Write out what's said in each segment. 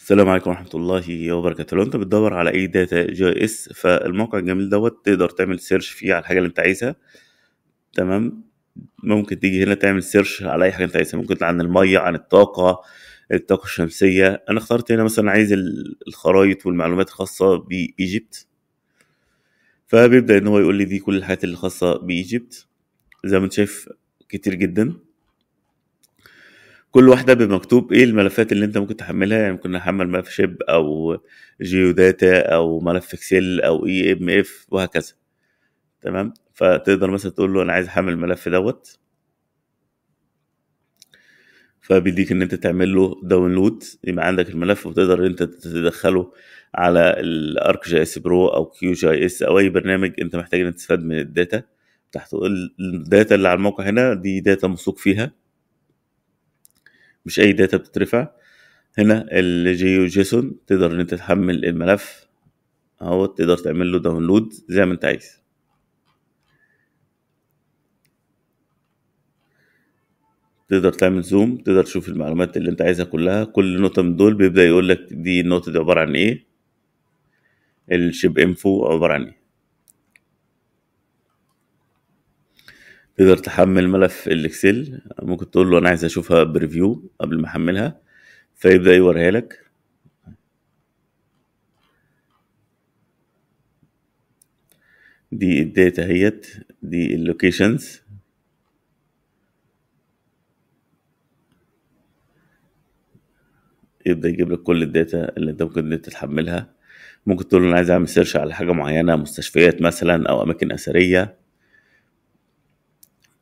السلام عليكم ورحمة الله وبركاته لو انت بتدور على اي داتا جي اس فالموقع الجميل دوت تقدر تعمل سيرش فيه على الحاجة اللي انت عايزها تمام ممكن تيجي هنا تعمل سيرش على اي حاجة انت عايزها ممكن عن المية عن الطاقة الطاقة الشمسية انا اخترت هنا مثلا عايز الخرايط والمعلومات الخاصة بايجيبت فبيبدأ ان هو يقول لي دي كل الحاجات اللي خاصة بايجيبت زي ما انت شايف كتير جدا كل واحده بمكتوب ايه الملفات اللي انت ممكن تحملها يعني ممكن نحمل ملف شيب او جيوداتا او ملف اكسل او اي ام اف وهكذا تمام فتقدر مثلا تقول له انا عايز احمل الملف دوت فبيديك ان انت تعمل له داونلود يبقى عندك الملف وتقدر انت تدخله على الارك جي اس برو او كيو جي اس او اي برنامج انت محتاج ان تستفاد من الداتا تحت الداتا اللي على الموقع هنا دي داتا موثوق فيها مش اي داتا بتترفع هنا الجيو جيسون تقدر ان انت تحمل الملف اهو تقدر تعمل له داونلود زي ما انت عايز تقدر تعمل زوم تقدر تشوف المعلومات اللي انت عايزها كلها كل نقطة من دول بيبدأ يقول لك دي النقطة دي عبارة عن ايه الشيب انفو عبارة عن ايه تقدر تحمل ملف الاكسل ممكن تقول له انا عايز اشوفها بريفيو قبل ما احملها فيبدا يوريها لك دي الداتا اهيت دي اللوكيشنز يبدا يجيب لك كل الداتا اللي انت ممكن تتحملها ممكن تقول له انا عايز اعمل سيرش على حاجه معينه مستشفيات مثلا او اماكن اثريه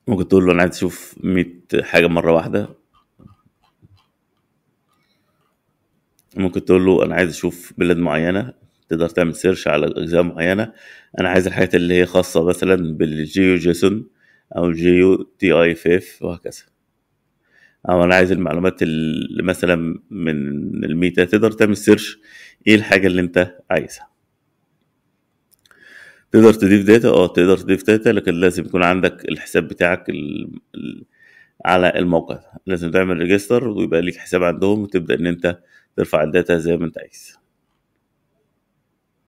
ممكن تقول له انا عايز اشوف 100 حاجه مره واحده ممكن تقول له انا عايز اشوف بلاد معينه تقدر تعمل سيرش على اجزاء معينه انا عايز الحاجات اللي هي خاصه مثلا بالجيو جيسون او جيو تي اي اف اف وهكذا او انا عايز المعلومات اللي مثلا من الميتا تقدر تعمل سيرش ايه الحاجه اللي انت عايزها تقدر تضيف داتا اه تقدر تضيف داتا لكن لازم يكون عندك الحساب بتاعك ال... ال... على الموقع لازم تعمل ريجستر ويبقى ليك حساب عندهم وتبدا ان انت ترفع الداتا زي ما انت عايز